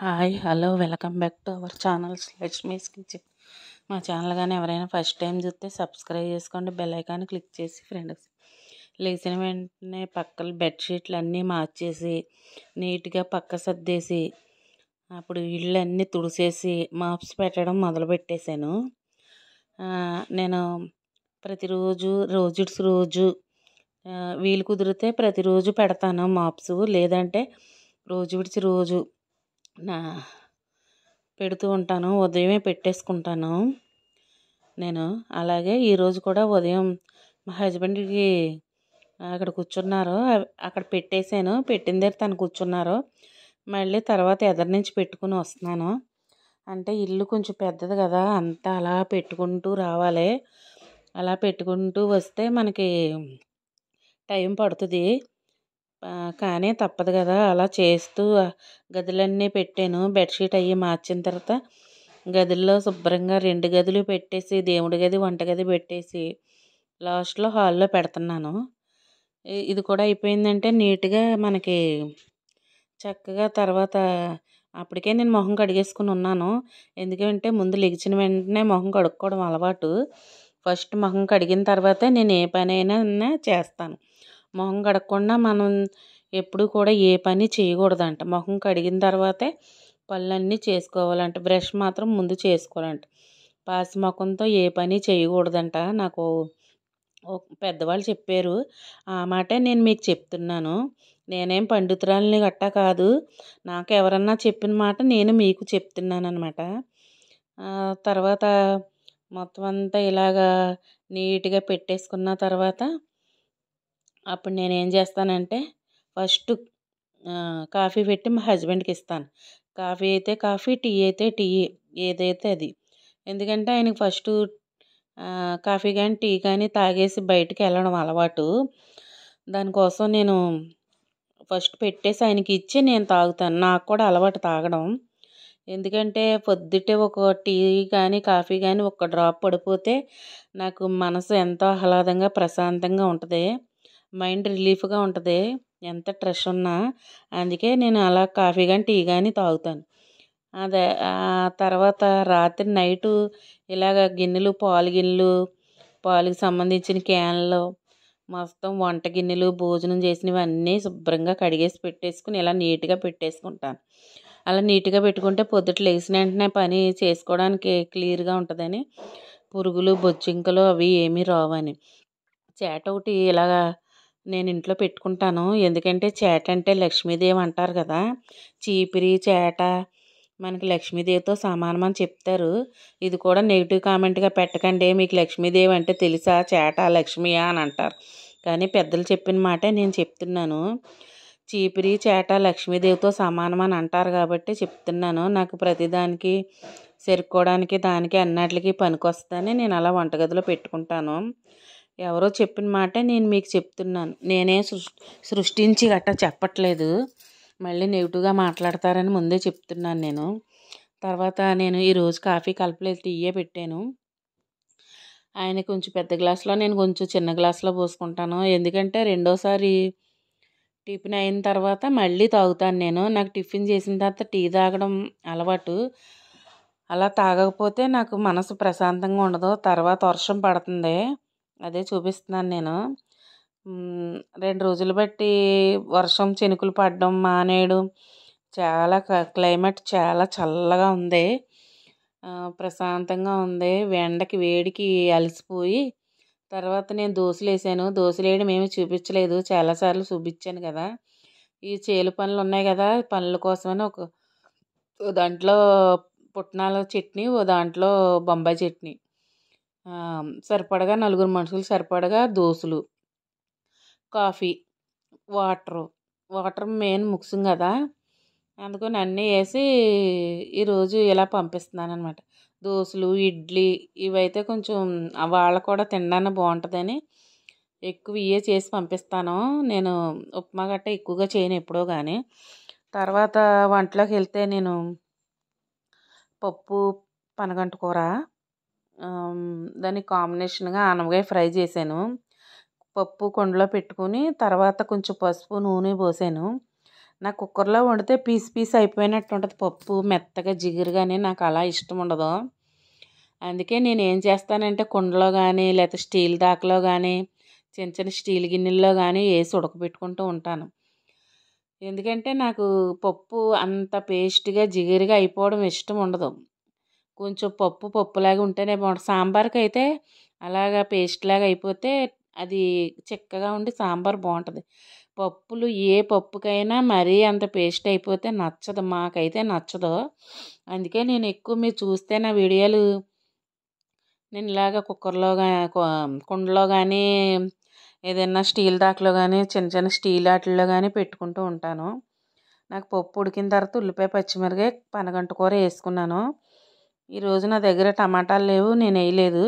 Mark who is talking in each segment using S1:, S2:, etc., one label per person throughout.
S1: hi hello welcome back to our channels Lakshmi's kitchen మా channel కానీ ఎవరైనా ఫస్ట్ టైం చూస్తే సబ్స్క్రైబ్ చేసుకోండి బెల్ ఐకాన్ క్లిక్ చేసి ఫ్రెండ్స్ లేచిన వెంటనే పక్కల బెడ్షీట్లు అన్నీ మార్చేసి నీట్గా పక్క సర్దేసి అప్పుడు ఇళ్ళు అన్నీ తుడిసేసి మాప్స్ పెట్టడం మొదలు పెట్టేశాను నేను ప్రతిరోజు రోజు రోజు వీలు కుదిరితే ప్రతిరోజు పెడతాను మాప్స్ లేదంటే రోజు విడిచి రోజు నా పెడుతూ ఉంటాను ఉదయమే పెట్టేసుకుంటాను నేను అలాగే ఈరోజు కూడా ఉదయం మా హస్బెండ్కి అక్కడ కూర్చున్నారు అక్కడ పెట్టేశాను పెట్టిన దగ్గర తను కూర్చున్నారు మళ్ళీ తర్వాత ఎదరి నుంచి పెట్టుకుని వస్తున్నాను అంటే ఇల్లు కొంచెం పెద్దది కదా అంతా అలా పెట్టుకుంటూ రావాలి అలా పెట్టుకుంటూ వస్తే మనకి టైం పడుతుంది కానీ తప్పదు కదా అలా చేస్తూ గదులన్నీ పెట్టాను బెడ్షీట్ అవి మార్చిన తర్వాత గదుల్లో శుభ్రంగా రెండు గదులు పెట్టేసి దేవుడి గది వంట గది పెట్టేసి లాస్ట్లో హాల్లో పెడుతున్నాను ఇది కూడా అయిపోయిందంటే నీట్గా మనకి చక్కగా తర్వాత అప్పటికే నేను మొహం కడిగేసుకుని ఉన్నాను ఎందుకంటే ముందు లిగిచిన వెంటనే మొహం కడుక్కోవడం అలవాటు ఫస్ట్ మొహం కడిగిన తర్వాతే నేను ఏ పనైనా చేస్తాను మొహం కడగకుండా మనం ఎప్పుడు కూడా ఏ పని చేయకూడదంట మొహం కడిగిన తర్వాతే పనులన్నీ చేసుకోవాలంట బ్రష్ మాత్రం ముందు చేసుకోవాలంట పాసి మొఖంతో ఏ పని చేయకూడదంట నాకు పెద్దవాళ్ళు చెప్పారు ఆ మాటే నేను మీకు చెప్తున్నాను నేనేం పండితురాలని గట్టా కాదు నాకు ఎవరన్నా చెప్పిన మాట నేను మీకు చెప్తున్నాను అనమాట తర్వాత మొత్తం అంతా ఇలాగా నీట్గా పెట్టేసుకున్న తర్వాత అప్పుడు నేను ఏం చేస్తానంటే ఫస్ట్ కాఫీ పెట్టి మా హస్బెండ్కి ఇస్తాను కాఫీ అయితే కాఫీ టీ అయితే టీ ఏదైతే అది ఎందుకంటే ఆయనకి ఫస్ట్ కాఫీ కానీ టీ కానీ తాగేసి బయటికి వెళ్ళడం అలవాటు దానికోసం నేను ఫస్ట్ పెట్టేసి ఆయనకి ఇచ్చి నేను తాగుతాను నాకు కూడా అలవాటు తాగడం ఎందుకంటే పొద్దుటే ఒక టీ కానీ కాఫీ కానీ ఒక డ్రాప్ పడిపోతే నాకు మనసు ఎంతో ఆహ్లాదంగా ప్రశాంతంగా ఉంటుంది మైండ్ రిలీఫ్గా ఉంటుంది ఎంత స్ట్రెస్ ఉన్నా అందుకే నేను అలా కాఫీ కానీ టీ కానీ తాగుతాను అదే తర్వాత రాత్రి నైటు ఇలాగ గిన్నెలు పాలు గిన్నెలు పాలుకి సంబంధించిన క్యాన్లు మొత్తం వంట గిన్నెలు భోజనం చేసినవన్నీ శుభ్రంగా కడిగేసి పెట్టేసుకుని ఇలా నీట్గా పెట్టేసుకుంటాను అలా నీట్గా పెట్టుకుంటే పొద్దుట లేచిన వెంటనే పని చేసుకోవడానికి క్లియర్గా ఉంటుందని పురుగులు బొచ్చింకలు అవి ఏమీ రావని చేట ఒకటి ఇలాగా నేను ఇంట్లో పెట్టుకుంటాను ఎందుకంటే చేట అంటే లక్ష్మీదేవి అంటారు కదా చీపిరి చేట మనకి లక్ష్మీదేవితో సమానం అని చెప్తారు ఇది కూడా నెగిటివ్ కామెంట్గా పెట్టకండి మీకు లక్ష్మీదేవి అంటే తెలుసా చేట లక్ష్మియా అని అంటారు కానీ పెద్దలు చెప్పిన మాటే నేను చెప్తున్నాను చీపిరి చేట లక్ష్మీదేవితో సమానం అని అంటారు కాబట్టి చెప్తున్నాను నాకు ప్రతిదానికి సరుకోవడానికి దానికి పనికి పనికొస్తుందని నేను అలా వంటగదిలో పెట్టుకుంటాను ఎవరో చెప్పిన మాట నేను మీకు చెప్తున్నాను నేనే సృష్ సృష్టించి గట్టా చెప్పట్లేదు మళ్ళీ నెగిటివ్గా మాట్లాడతారని ముందే చెప్తున్నాను నేను తర్వాత నేను ఈరోజు కాఫీ కలపలేదు టీయే పెట్టాను ఆయన కొంచెం పెద్ద గ్లాస్లో నేను కొంచెం చిన్న గ్లాస్లో పోసుకుంటాను ఎందుకంటే రెండోసారి టిఫిన్ అయిన తర్వాత మళ్ళీ తాగుతాను నేను నాకు టిఫిన్ చేసిన తర్వాత టీ తాగడం అలవాటు అలా తాగకపోతే నాకు మనసు ప్రశాంతంగా ఉండదు తర్వాత వర్షం పడుతుంది అదే చూపిస్తున్నాను నేను రెండు రోజులు బట్టి వర్షం చినుకులు పడడం మానేయడం చాలా క్లైమేట్ చాలా చల్లగా ఉంది ప్రశాంతంగా ఉంది ఎండకి వేడికి అలసిపోయి తర్వాత నేను దోశలు వేసాను దోశలు వేయడం ఏమీ చూపించలేదు చాలాసార్లు చూపించాను కదా ఈ చేలు పనులు ఉన్నాయి కదా పనుల కోసమని ఒక దాంట్లో పుట్నాల చట్నీ ఓ దాంట్లో బొంబాయి చట్నీ సరిపడగా నలుగురు మనుషులు సరిపడగా దోశలు కాఫీ వాటరు వాటర్ మెయిన్ ముఖ్యం కదా అందుకని అన్నీ వేసి ఈరోజు ఇలా పంపిస్తున్నాను అనమాట దోసులు ఇడ్లీ ఇవైతే కొంచెం వాళ్ళ కూడా తినడానికి బాగుంటుందని ఎక్కువ ఇవే చేసి పంపిస్తాను నేను ఉప్మా గట్ట ఎక్కువగా చేయను ఎప్పుడో కానీ తర్వాత వంటలోకి వెళ్తే నేను పప్పు పనగంట కూర దాన్ని కాంబినేషన్గా ఆనపకాయ ఫ్రై చేశాను పప్పు కుండలో పెట్టుకుని తర్వాత కొంచెం పసుపు నూనె పోసాను నాకు కుక్కర్లో వండితే పీస్ పీస్ అయిపోయినట్టు ఉంటుంది పప్పు మెత్తగా కానీ నాకు అలా ఇష్టం ఉండదు అందుకే నేను ఏం చేస్తానంటే కుండలో కానీ లేకపోతే స్టీల్ దాకలో కానీ చిన్న చిన్న స్టీల్ గిన్నెల్లో కానీ వేసి ఉడకబెట్టుకుంటూ ఉంటాను ఎందుకంటే నాకు పప్పు అంత పేస్ట్గా జిగురుగా అయిపోవడం ఇష్టం ఉండదు కొంచెం పప్పు పప్పులాగా ఉంటేనే బాగుంటుంది సాంబార్కి అయితే అలాగా పేస్ట్లాగా అయిపోతే అది చిక్కగా ఉండి సాంబార్ బాగుంటుంది పప్పులు ఏ పప్పుకైనా మరీ అంత పేస్ట్ అయిపోతే నచ్చదు మాకైతే నచ్చదు అందుకే నేను ఎక్కువ మీరు చూస్తే నా వీడియోలు నేను ఇలాగ కుక్కర్లో కుండలో కానీ ఏదైనా స్టీల్ దాకలో కానీ చిన్న చిన్న స్టీల్ వాటిల్లో కానీ పెట్టుకుంటూ ఉంటాను నాకు పప్పు ఉడికిన తర్వాత ఉల్లిపాయ పచ్చిమిరపకాయ పనగంట కూర వేసుకున్నాను ఈరోజు నా దగ్గర టమాటాలు లేవు నేను వేయలేదు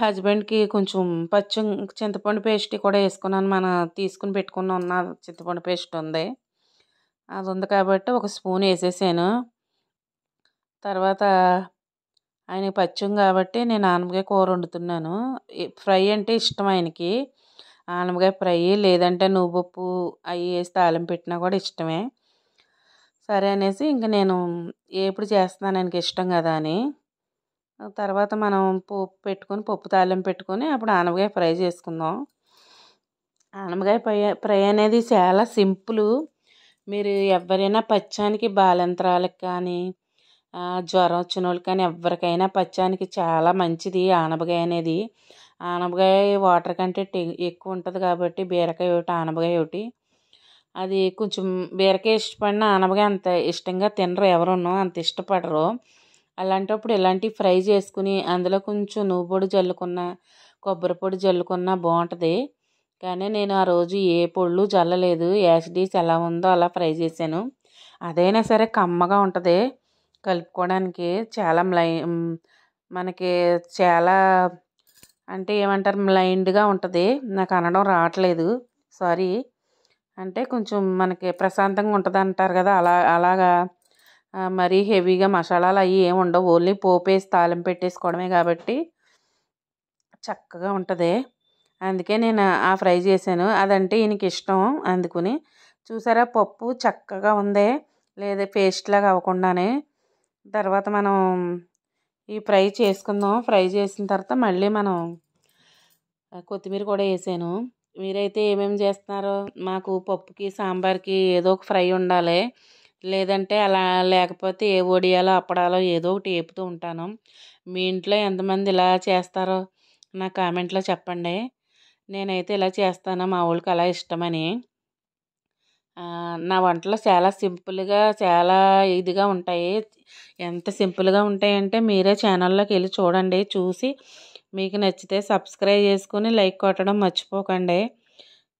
S1: హస్బెండ్కి కొంచెం పచ్చి చింతపండు పేస్ట్ కూడా వేసుకున్నాను మనం తీసుకుని పెట్టుకున్న ఉన్న చింతపండు పేస్ట్ ఉంది అది ఉంది కాబట్టి ఒక స్పూన్ వేసేసాను తర్వాత ఆయనకి పచ్చం కాబట్టి నేను ఆనపకాయ కూర వండుతున్నాను ఫ్రై అంటే ఇష్టం ఆయనకి ఆనపకాయ ఫ్రై లేదంటే నువ్వు పప్పు అవి వేసి తాళం పెట్టినా కూడా ఇష్టమే సరే అనేసి ఇంక నేను ఏపుడు చేస్తున్నాను ఆయనకి ఇష్టం కదా అని తర్వాత మనం పప్పు పెట్టుకొని పప్పు తాలింపు పెట్టుకొని అప్పుడు ఆనపకాయ ఫ్రై చేసుకుందాం ఆనపకాయ ఫ్రై ఫ్రై అనేది చాలా సింపుల్ మీరు ఎవరైనా పచ్చానికి బాలంత్రాలకు కానీ జ్వరం వచ్చిన వాళ్ళకి కానీ ఎవరికైనా పచ్చానికి చాలా మంచిది ఆనపకాయ అనేది ఆనపకాయ వాటర్ కంటే ఎక్కువ ఉంటుంది కాబట్టి బీరకాయ ఒకటి ఆనపకాయ ఒకటి అది కొంచెం బీరకాయ ఇష్టపడిన అనవగా అంత ఇష్టంగా తినరు ఎవరునో అంత ఇష్టపడరు అలాంటప్పుడు ఇలాంటివి ఫ్రై చేసుకుని అందులో కొంచెం నువ్వు పొడి జల్లుకున్న కొబ్బరి పొడి జల్లుకున్నా బాగుంటుంది కానీ నేను ఆ రోజు ఏ పొళ్ళు జల్లలేదు యాసిడీస్ ఎలా ఉందో అలా ఫ్రై చేశాను అదైనా సరే కమ్మగా ఉంటుంది కలుపుకోవడానికి చాలా మ్లై మనకి చాలా అంటే ఏమంటారు మ్లైండ్గా ఉంటుంది నాకు అనడం రావట్లేదు సారీ అంటే కొంచెం మనకి ప్రశాంతంగా ఉంటుంది అంటారు కదా అలా అలాగా మరీ హెవీగా మసాలాలు అవి ఏమి ఉండవు ఓన్లీ పోపేసి తాలింపు పెట్టేసుకోవడమే కాబట్టి చక్కగా ఉంటుంది అందుకే నేను ఆ ఫ్రై చేశాను అదంటే ఈయనకి ఇష్టం అందుకుని చూసారా పప్పు చక్కగా ఉంది లేదా పేస్ట్ లాగా అవ్వకుండానే తర్వాత మనం ఈ ఫ్రై చేసుకుందాం ఫ్రై చేసిన తర్వాత మళ్ళీ మనం కొత్తిమీర కూడా వేసాను మీరైతే ఏమేమి చేస్తున్నారో మాకు పప్పుకి సాంబార్కి ఏదో ఒక ఫ్రై ఉండాలి లేదంటే అలా లేకపోతే ఏ వడియాలో అప్పడాలో ఏదో ఒకటి ఏపుతూ ఉంటాను మీ ఇంట్లో ఎంతమంది ఇలా చేస్తారో నా కామెంట్లో చెప్పండి నేనైతే ఇలా చేస్తాను మా వాళ్ళకి అలా ఇష్టమని నా వంటలు చాలా సింపుల్గా చాలా ఇదిగా ఉంటాయి ఎంత సింపుల్గా ఉంటాయంటే మీరే ఛానల్లోకి వెళ్ళి చూడండి చూసి మీకు నచ్చితే సబ్స్క్రైబ్ చేసుకుని లైక్ కొట్టడం మర్చిపోకండి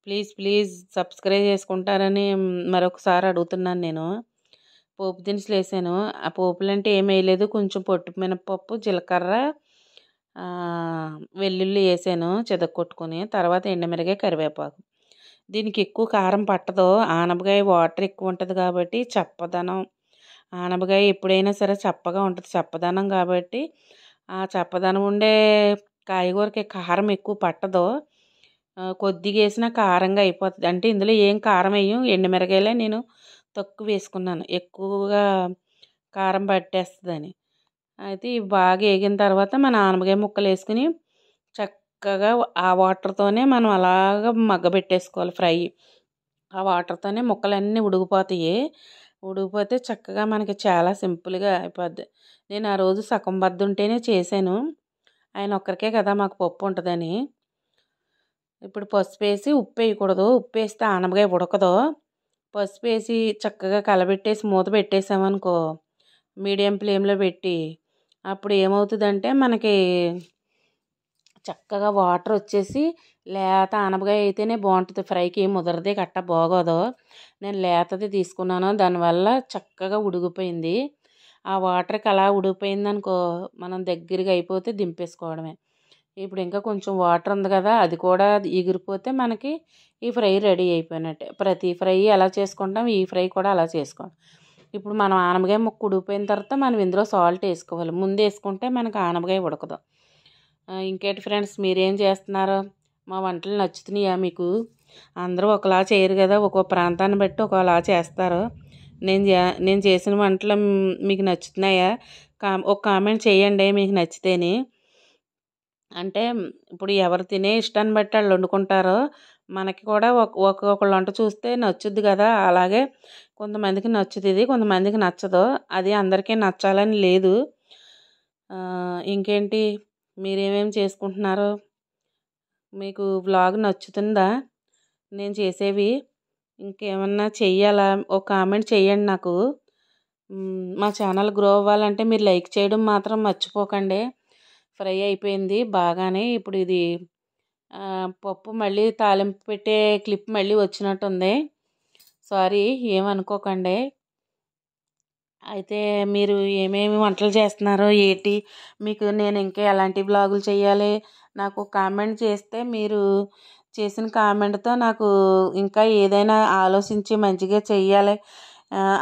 S1: ప్లీజ్ ప్లీజ్ సబ్స్క్రైబ్ చేసుకుంటారని మరొకసారి అడుగుతున్నాను నేను పోపు దినుసులు వేసాను ఆ పోపులు అంటే ఏమి వేయలేదు కొంచెం పొట్టు మినపప్పు జీలకర్ర వెల్లుల్లి వేసాను చెదక్కొట్టుకుని తర్వాత ఎండమిరగాయ కరివేపాకు దీనికి ఎక్కువ కారం పట్టదు ఆనపకాయ వాటర్ ఎక్కువ ఉంటుంది కాబట్టి చప్పదనం ఆనపకాయ ఎప్పుడైనా సరే చప్పగా ఉంటుంది చప్పదనం కాబట్టి ఆ చప్పదనం ఉండే కాయగూరకి కారం ఎక్కువ పట్టదు కొద్దిగా వేసినా కారంగా అయిపోతుంది అంటే ఇందులో ఏం కారం వేయం ఎండుమిరకాయలే నేను తక్కువ వేసుకున్నాను ఎక్కువగా కారం పట్టేస్తుందని అయితే ఇవి బాగా వేగిన తర్వాత మన ఆనపకాయ ముక్కలు వేసుకుని చక్కగా ఆ వాటర్తోనే మనం అలాగ మగ్గబెట్టేసుకోవాలి ఫ్రై ఆ వాటర్తోనే ముక్కలన్నీ ఉడికిపోతాయి ఉడికిపోతే చక్కగా మనకి చాలా సింపుల్గా అయిపోద్ది నేను ఆ రోజు సగం బద్ద ఉంటేనే చేశాను ఆయన ఒక్కరికే కదా మాకు పప్పు ఉంటుందని ఇప్పుడు పసుపు వేసి ఉప్పు వేయకూడదు ఉప్పు వేస్తే ఆనపకాయ ఉడకదు పసుపు వేసి చక్కగా కలబెట్టేసి మూత పెట్టేసామనుకో మీడియం ఫ్లేమ్లో పెట్టి అప్పుడు ఏమవుతుందంటే మనకి చక్కగా వాటర్ వచ్చేసి లేత అనపకాయ అయితేనే బాగుంటుంది ఫ్రైకి ఏం ముదరదే గట్ట బాగోదు నేను లేతది తీసుకున్నాను దానివల్ల చక్కగా ఉడిగిపోయింది ఆ వాటర్కి అలా ఉడిగిపోయింది అనుకో మనం దగ్గరగా అయిపోతే దింపేసుకోవడమే ఇప్పుడు ఇంకా కొంచెం వాటర్ ఉంది కదా అది కూడా ఎగిరిపోతే మనకి ఈ ఫ్రై రెడీ అయిపోయినట్టే ప్రతి ఫ్రై ఎలా చేసుకుంటాం ఈ ఫ్రై కూడా అలా చేసుకోండి ఇప్పుడు మనం ఆనపకాయ ముక్క ఉడికిపోయిన తర్వాత మనం ఇందులో సాల్ట్ వేసుకోవాలి ముందు వేసుకుంటే మనకు ఆనపకాయ ఉడకదు ఇంకేంటి ఫ్రెండ్స్ మీరేం చేస్తున్నారు మా వంటలు నచ్చుతున్నాయా మీకు అందరూ ఒకలా చేయరు కదా ఒక్కొక్క ప్రాంతాన్ని బట్టి ఒకలా చేస్తారు నేను నేను చేసిన వంటలు మీకు నచ్చుతున్నాయా కా ఒక కామెంట్ చేయండి మీకు నచ్చితేనే అంటే ఇప్పుడు ఎవరు తినే ఇష్టాన్ని బట్టి వాళ్ళు వండుకుంటారో మనకి కూడా ఒక ఒక్కొక్కళ్ళు వంట చూస్తే నచ్చుద్ది కదా అలాగే కొంతమందికి నచ్చుతుంది కొంతమందికి నచ్చదు అది అందరికీ నచ్చాలని లేదు ఇంకేంటి మీరేమేమి చేసుకుంటున్నారో మీకు వ్లాగ్ నచ్చుతుందా నేను చేసేవి ఇంకేమన్నా చెయ్యాలా ఒక కామెంట్ చేయండి నాకు మా ఛానల్ గ్రో అవ్వాలంటే మీరు లైక్ చేయడం మాత్రం మర్చిపోకండి ఫ్రై అయిపోయింది బాగానే ఇప్పుడు ఇది పప్పు మళ్ళీ తాలింపు పెట్టే క్లిప్ మళ్ళీ వచ్చినట్టుంది సారీ ఏమనుకోకండి అయితే మీరు ఏమేమి వంటలు చేస్తున్నారో ఏంటి మీకు నేను ఇంకా ఎలాంటి బ్లాగులు చేయాలి నాకు కామెంట్ చేస్తే మీరు చేసిన కామెంట్తో నాకు ఇంకా ఏదైనా ఆలోచించి మంచిగా చెయ్యాలి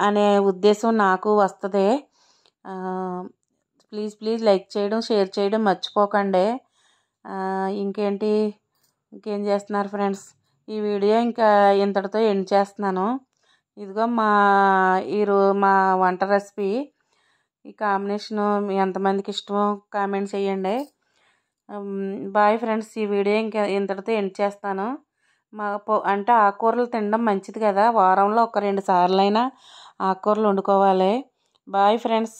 S1: అనే ఉద్దేశం నాకు వస్తుంది ప్లీజ్ ప్లీజ్ లైక్ చేయడం షేర్ చేయడం మర్చిపోకండి ఇంకేంటి ఇంకేం చేస్తున్నారు ఫ్రెండ్స్ ఈ వీడియో ఇంకా ఇంతటితో ఎండ్ చేస్తున్నాను ఇదిగో మా ఈరో మా వంట రెసిపీ ఈ కాంబినేషను ఎంతమందికి ఇష్టమో కామెంట్స్ చేయండి బాయ్ ఫ్రెండ్స్ ఈ వీడియో ఇంకా ఇంతటితో ఎండ్ చేస్తాను మా అంటే ఆకుకూరలు తినడం మంచిది కదా వారంలో ఒక రెండు సార్లైనా ఆకుకూరలు వండుకోవాలి బాయ్ ఫ్రెండ్స్